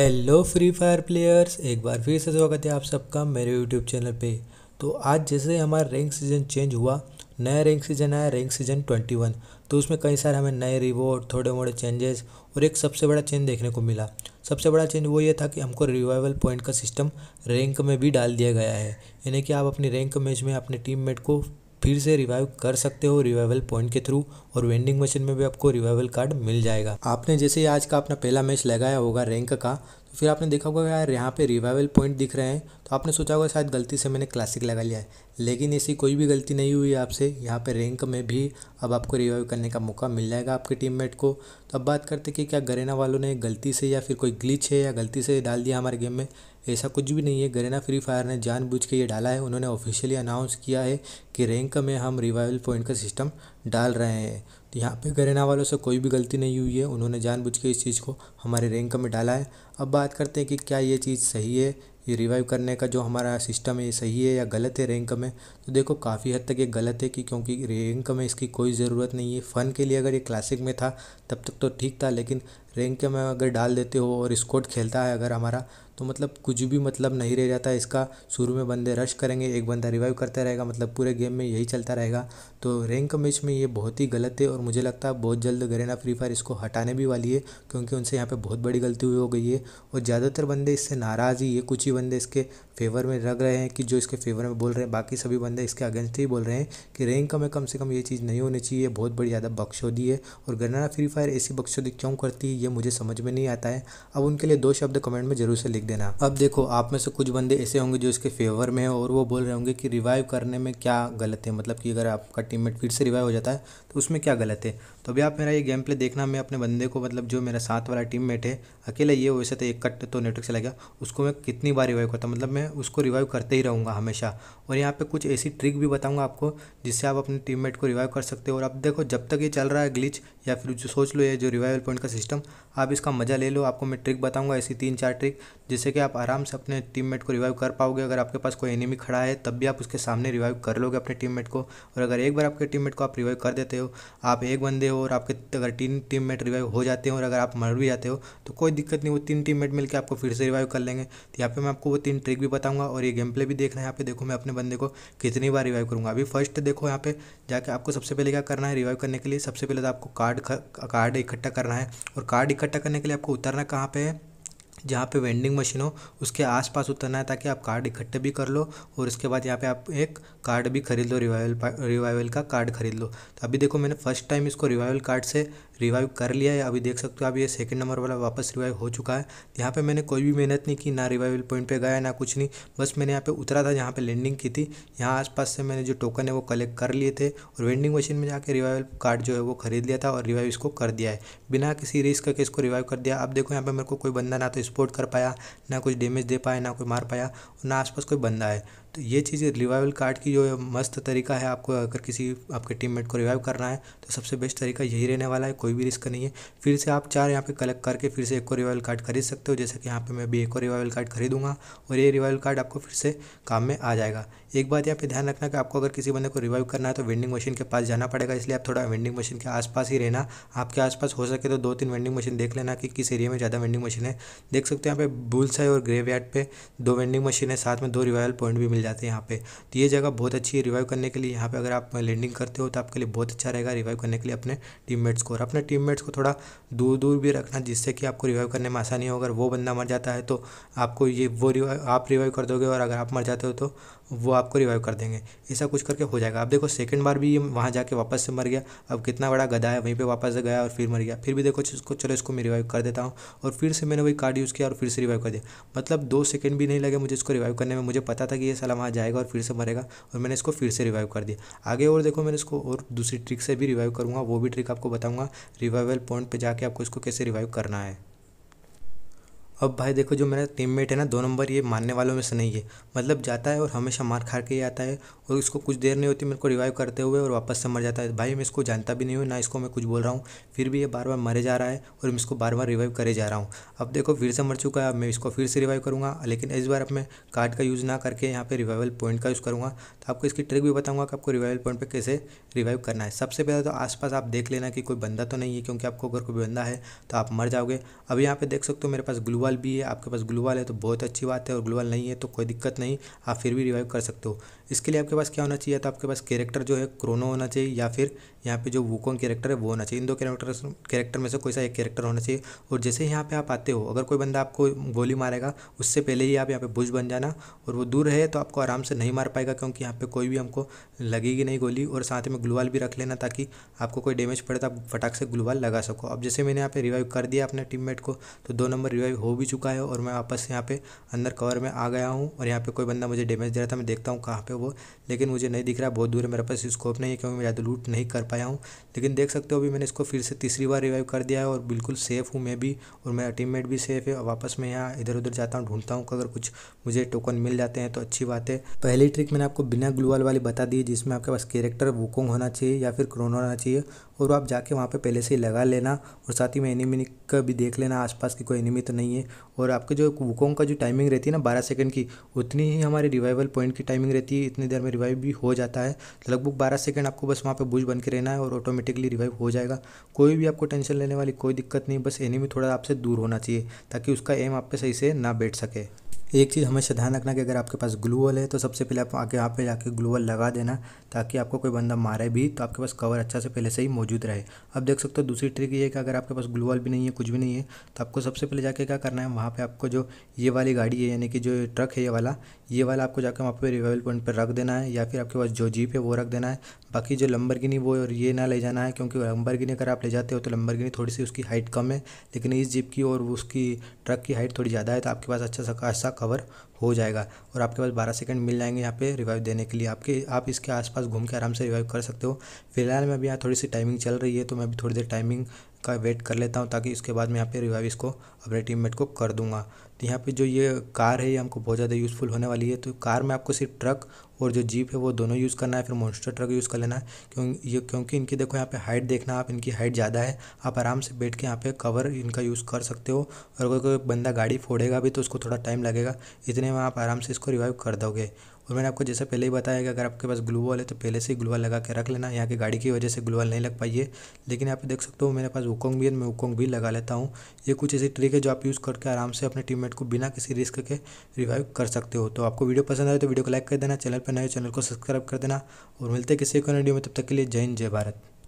hello free fire players एक बार फिर से स्वागत है आप सबका मेरे यूट्यूब चैनल पे तो आज जैसे हमारा रैंक सीजन चेंज हुआ नया रैंक सीजन आया रैंक सीजन 21 तो उसमें कई सारे हमें नए रिवॉर्ड थोड़े मोड़े चेंजेस और एक सबसे बड़ा चेंज देखने को मिला सबसे बड़ा चेंज वो ये था कि हमको रिवाइवल पॉइंट का सिस्टम रैंक में भी डाल दिया गया है यानी कि आप अपनी रैंक मैच में अपने टीम मेट को फिर से रिवाइव कर सकते हो रिवाइवल पॉइंट के थ्रू और वेंडिंग मशीन में भी आपको रिवाइवल कार्ड मिल जाएगा आपने जैसे आज का अपना पहला मैच लगाया होगा रैंक का तो फिर आपने देखा होगा यार यहाँ पे रिवाइवल पॉइंट दिख रहे हैं तो आपने सोचा होगा शायद गलती से मैंने क्लासिक लगा लिया है लेकिन ऐसी कोई भी गलती नहीं हुई आपसे यहाँ पे रैंक में भी अब आपको रिवाइव करने का मौका मिल जाएगा आपके टीममेट को तो अब बात करते कि क्या गरेना वालों ने गलती से या फिर कोई ग्लिच है या गलती से डाल दिया हमारे गेम में ऐसा कुछ भी नहीं है गरेना फ्री फायर ने जानबूझ के ये डाला है उन्होंने ऑफिशियली अनाउंस किया है कि रैंक में हम रिवाइवल पॉइंट का सिस्टम डाल रहे हैं तो यहाँ पे गरेना वालों से कोई भी गलती नहीं हुई है उन्होंने जानबूझ के इस चीज़ को हमारे रैंक में डाला है अब बात करते हैं कि क्या ये चीज़ सही है ये रिवाइव करने का जो हमारा सिस्टम है ये सही है या गलत है रैंक में तो देखो काफ़ी हद तक ये गलत है कि क्योंकि रैंक में इसकी कोई ज़रूरत नहीं है फ़न के लिए अगर ये क्लासिक में था तब तक तो ठीक था लेकिन रैंक में अगर डाल देते हो और स्कोट खेलता है अगर हमारा तो मतलब कुछ भी मतलब नहीं रह जाता इसका शुरू में बंदे रश करेंगे एक बंदा रिवाइव करता रहेगा मतलब पूरे गेम में यही चलता रहेगा तो रैंक मैच में ये बहुत ही गलत है और मुझे लगता है बहुत जल्द गरेना फ्री फायर इसको हटाने भी वाली है क्योंकि उनसे यहाँ पर बहुत बड़ी गलती हुई हो गई है और ज़्यादातर बंदे इससे नाराज़ ही है कुछ ही ही बंदे इसके फेवर में रख रहे हैं कि जो इसके फेवर में बोल रहे हैं बाकी सभी बंदे इसके अगेंस्ट ही बोल रहे हैं कि रैंक में कम से कम ये चीज़ नहीं होनी चाहिए बहुत बड़ी ज़्यादा बख्शोदी है और गन्ना फ्री फायर ऐसी बख्शोदी क्यों करती है ये मुझे समझ में नहीं आता है अब उनके लिए दो शब्द कमेंट में जरूर से लिख देना अब देखो आप में से कुछ बंदे ऐसे होंगे जो इसके फेवर में है और वो बोल रहे होंगे कि रिवाइव करने में क्या गलत है मतलब कि अगर आपका टीम फिर से रिवाइव हो जाता है तो उसमें क्या गलत है तो अभी आप मेरा ये गेम प्ले देखना मैं अपने बंदे को मतलब जो मेरा साथ वाला टीम मेट है अकेले ये वैसे तो एक कट तो नेटवर्क चला गया उसको मैं कितनी बार रिवाइव करता मतलब मैं उसको रिवाइव करते ही रहूँगा हमेशा और यहाँ पर कुछ ऐसी ट्रिक भी बताऊँगा आपको जिससे आप अपने टीम को रिवाइव कर सकते हो और अब देखो जब तक ये चल रहा है ग्लिच या फिर जो सोच लो ये जो रिवाइवल पॉइंट का सिस्टम आप इसका मज़ा ले लो आपको मैं ट्रिक बताऊँगा ऐसी तीन चार ट्रिक जिससे कि आप आराम से अपने टीम को रिवाइव कर पाओगे अगर आपके पास कोई एनिमी खड़ा है तब भी आप उसके सामने रिवाइव कर लोगे अपने टीम को और अगर एक बार आपके टीम को आप रिवाइव कर देते हो आप एक बंदे हो और आपके अगर तीन टीम मेट रिवाइव हो जाते हैं और अगर आप मर भी जाते हो तो कोई दिक्कत नहीं वो तीन टीम मेट मिलकर आपको फिर से रिवाइव कर लेंगे तो यहाँ पे मैं आपको वो तीन ट्रिक भी बताऊंगा और ये गेम प्ले भी देख रहे हैं यहाँ पे देखो मैं अपने बंदे को कितनी बार रिवाइव करूँगा अभी फर्स्ट देखो यहाँ पे जाके आपको सबसे पहले क्या करना है रिवाइव करने के लिए सबसे पहले तो आपको कार्ड कार्ड इकट्ठा करना है और कार्ड इकट्ठा करने के लिए आपको उतरना कहाँ पर है जहाँ पे वेंडिंग मशीन हो उसके आसपास उतरना है ताकि आप कार्ड इकट्ठे भी कर लो और उसके बाद यहाँ पे आप एक कार्ड भी खरीद लो रिवाइवल रिवाइवल का कार्ड खरीद लो तो अभी देखो मैंने फर्स्ट टाइम इसको रिवाइवल कार्ड से रिवाइव कर लिया है अभी देख सकते हो आप ये सेकंड नंबर वाला वापस रिवाइव हो चुका है यहाँ पर मैंने कोई भी मेहनत नहीं की ना रिवाइवल पॉइंट पर गया ना कुछ नहीं बस मैंने यहाँ पर उतरा था जहाँ पर लैंडिंग की थी यहाँ आस से मैंने जो टोकन है वो कलेक्ट कर लिए थे और वेंडिंग मशीन में जाकर रिवाइवल कार्ड जो है वो खरीद लिया था और रिवाइव इसको कर दिया है बिना किसी रिस्क के इसको रिवाइव कर दिया अब देखो यहाँ पर मेरे को कोई बंदा ना तो सपोर्ट कर पाया ना कुछ डैमेज दे पाया ना कोई मार पाया और ना आसपास कोई बंदा है तो ये चीज़ रिवाइवल कार्ड की जो मस्त तरीका है आपको अगर किसी आपके टीममेट को रिवाइव करना है तो सबसे बेस्ट तरीका यही रहने वाला है कोई भी रिस्क नहीं है फिर से आप चार यहाँ पे कलेक्ट करके फिर से एक को रिवाइवल कार्ड खरीद सकते हो जैसे कि यहाँ पे मैं भी एक और रिवाइवल कार्ड खरीदूंगा और ये रिवाइवल कार्ड आपको फिर से काम में आ जाएगा एक बात यहाँ पे ध्यान रखना कि आपको अगर किसी बंदे को रिवाइव करना है तो वेंडिंग मशीन के पास जाना पड़ेगा इसलिए आप थोड़ा वेंडिंग मशीन के आसपास ही रहना आपके आसपास हो सके तो दो तीन वेंडिंग मशीन देख लेना कि किस एरिया में ज़्यादा वेंडिंग मशीन है देख सकते हो यहाँ पे बुल्स है और ग्रेव पे दो वेंडिंग मशीन है साथ में दो रिवाइवल पॉइंट भी मिले मिल जाते हैं यहाँ पे तो ये जगह बहुत अच्छी है रिवाइव करने के लिए यहाँ पे अगर आप लैंडिंग करते हो तो आपके लिए बहुत अच्छा रहेगा रिवाइव करने के लिए अपने टीममेट्स को और अपने टीममेट्स को थोड़ा दूर दूर भी रखना जिससे कि आपको रिवाइव करने में आसानी हो अगर वो बंदा मर जाता है तो आपको ये वो रिवाइव आप रिवाइव कर दोगे और अगर आप मर जाते हो तो वो आपको रिवाइव कर देंगे ऐसा कुछ करके हो जाएगा आप देखो सेकंड बार भी ये वहाँ जाके वापस से मर गया अब कितना बड़ा गधा है वहीं पर वापस से गया और फिर मर गया फिर भी देखो इसको चलो इसको मैं रिवाइव कर देता हूँ और फिर से मैंने वही कार्ड यूज़ किया और फिर से रिवाइव कर दिया मतलब दो सेकेंड भी नहीं लगे मुझे इसको रिवाइव करने में मुझे पता था कि ये सला वहाँ जाएगा और फिर से मरेगा और मैंने इसको फिर से रिवाइव कर दिया आगे और देखो मैंने इसको और दूसरी ट्रिक से भी रिवाइव करूँगा वो भी ट्रिक आपको बताऊँगा रिवाइवल पॉइंट पर जाकर आपको इसको कैसे रिवाइव करना है अब भाई देखो जो मेरा टीम मेट है ना दो नंबर ये मानने वालों में से नहीं है मतलब जाता है और हमेशा मार खा के ही आता है और इसको कुछ देर नहीं होती मेरे को रिवाइव करते हुए और वापस से मर जाता है भाई मैं इसको जानता भी नहीं हूँ ना इसको मैं कुछ बोल रहा हूँ फिर भी ये बार बार मरे जा रहा है और मैं इसको बार बार रिवाइव करे जा रहा हूँ अब देखो फिर से मर चुका है मैं इसको फिर से रिवाइव करूँगा लेकिन इस बार अब मैं कार्ड का यूज़ ना करके यहाँ पर रिवाइवल पॉइंट का यूज़ करूँगा तो आपको इसकी ट्रिक भी बताऊँगा कि आपको रिवाइवल पॉइंट पर कैसे रिवाइव करना है सबसे पहले तो आसपास आप देख लेना कि कोई बंदा तो नहीं है क्योंकि आपको अगर कोई बंदा है तो आप मर जाओगे अब यहाँ पर देख सकते हो मेरे पास ग्लूवा ग्लूवाल भी है आपके पास ग्लूवाल है तो बहुत अच्छी बात है और ग्लूवाल नहीं है तो कोई दिक्कत नहीं आप फिर भी रिवाइव कर सकते हो इसके लिए आपके पास क्या होना चाहिए तो आपके पास कैरेक्टर जो है क्रोनो होना चाहिए या फिर यहाँ पे जो वूकोंग कैरेक्टर है वो होना चाहिए इन दो कैरेक्टर कैरेक्टर में से कोई सा एक कैरेक्टर होना चाहिए और जैसे यहाँ पे आप आते हो अगर कोई बंदा आपको गोली मारेगा उससे पहले ही आप यहाँ पे बुश बन जाना और वो दूर है तो आपको आराम से नहीं मार पाएगा क्योंकि यहाँ पे कोई भी हमको लगेगी नहीं गोली और साथ में ग्लूवाल भी रख लेना ताकि आपको कोई डैमेज पड़े तो आप फटाक से ग्लूवाल लगा सको अब जैसे मैंने यहाँ पर रिवाइव कर दिया अपने टीम को तो दो नंबर रिवाइव हो भी चुका है और मैं वापस यहाँ पे अंदर कवर में आ गया हूँ और यहाँ पे कोई बंदा मुझे डैमेज दे रहा था मैं देखता हूँ कहाँ पे वो लेकिन मुझे नहीं दिख रहा बहुत दूर है मेरे पास स्कोप नहीं है क्योंकि मैं ज़्यादा लूट नहीं कर पाया हूँ लेकिन देख सकते हो अभी मैंने इसको फिर से तीसरी बार रिवाइव कर दिया है और बिल्कुल सेफ़ हूँ मैं भी और मेरा टीम भी सेफ़ है वापस मैं यहाँ इधर उधर जाता हूँ ढूंढता हूँ अगर कुछ मुझे टोकन मिल जाते हैं तो अच्छी बात है पहली ट्रिक मैंने आपको बिना ग्लूवाल वाली बता दी जिसमें आपके पास कैरेक्टर वोकोंग होना चाहिए या फिर क्रोनो होना चाहिए और आप जाके वहाँ पे पहले से ही लगा लेना और साथ ही में एनिमी का भी देख लेना आसपास की कोई एनिमी तो नहीं है और आपके जो वुकोंग का जो टाइमिंग रहती है ना बारह सेकंड की उतनी ही हमारे रिवाइवल पॉइंट की टाइमिंग रहती है इतनी देर में रिवाइव भी हो जाता है तो लगभग बारह सेकेंड आपको बस वहाँ पर बुझ बन के रहना है और ऑटोमेटिकली रिवाइव हो जाएगा कोई भी आपको टेंशन लेने वाली कोई दिक्कत नहीं बस एनिमी थोड़ा आपसे दूर होना चाहिए ताकि उसका एम आप पे सही से ना बैठ सके एक चीज़ हमेशा ध्यान रखना कि अगर आपके पास ग्लूवल है तो सबसे पहले आप आके यहाँ पे जाके ग्लूवल लगा देना ताकि आपको कोई बंदा मारे भी तो आपके पास कवर अच्छा से पहले से ही मौजूद रहे अब देख सकते हो दूसरी ट्रिक ये है कि अगर आपके पास ग्लूवल भी नहीं है कुछ भी नहीं है तो आपको सबसे पहले जाके क्या करना है वहाँ पर आपको जो ये वाली गाड़ी है यानी कि जो ट्रक है ये वाला ये वाला आपको जाकर वहाँ पर रिवाइवल पॉइंट पर रख देना है या फिर आपके पास जो जीप है वो रख देना है बाकी जो लंबर वो और ये ना ले जाना है क्योंकि लंबर अगर आप ले जाते हो तो लंबर थोड़ी सी उसकी हाइट कम है लेकिन इस जीप की और उसकी ट्रक की हाइट थोड़ी ज़्यादा है तो आपके पास अच्छा सा खासा कवर हो जाएगा और आपके पास बारह सेकंड मिल जाएंगे यहाँ पे रिवाइव देने के लिए आपके आप इसके आसपास घूम के आराम से रिवाइव कर सकते हो फिलहाल में अभी यहाँ थोड़ी सी टाइमिंग चल रही है तो मैं अभी थोड़ी देर टाइमिंग का वेट कर लेता हूँ ताकि उसके बाद मैं यहाँ पे रिवाइव इसको अपने टीममेट को कर दूंगा तो यहाँ पे जो ये कार है ये हमको बहुत ज़्यादा यूज़फुल होने वाली है तो कार में आपको सिर्फ ट्रक और जो जीप है वो दोनों यूज़ करना है फिर मोन्स्टर ट्रक यूज़ कर लेना है क्यों ये क्योंकि इनकी देखो यहाँ पे हाइट देखना आप इनकी हाइट ज़्यादा है आप आराम से बैठ के यहाँ पे कवर इनका यूज़ कर सकते हो और अगर कोई बंदा गाड़ी फोड़ेगा भी तो उसको थोड़ा टाइम लगेगा इतने में आप आराम से इसको रिवाइव कर दोगे और मैंने आपको जैसे पहले ही बताया कि अगर आपके पास ग्लूवाल है तो पहले से ही ग्लूवाल लगा के रख लेना यहाँ की गाड़ी की वजह से ग्लूवाल नहीं लग पाई है लेकिन यहाँ पे देख सकते हो मेरे पास वोकोंग भी है मैं वोकोंग भी लगा लेता हूँ ये कुछ ऐसी ट्रिक है जो आप यूज़ करके आराम से अपने टीम वेबसाइट को बिना किसी रिस्क के रिवाइव कर सकते हो तो आपको वीडियो पसंद आए तो वीडियो को लाइक कर देना चैनल पर नए चैनल को सब्सक्राइब कर देना और मिलते किसी को वीडियो में तब तक के लिए जय हिंद जय भारत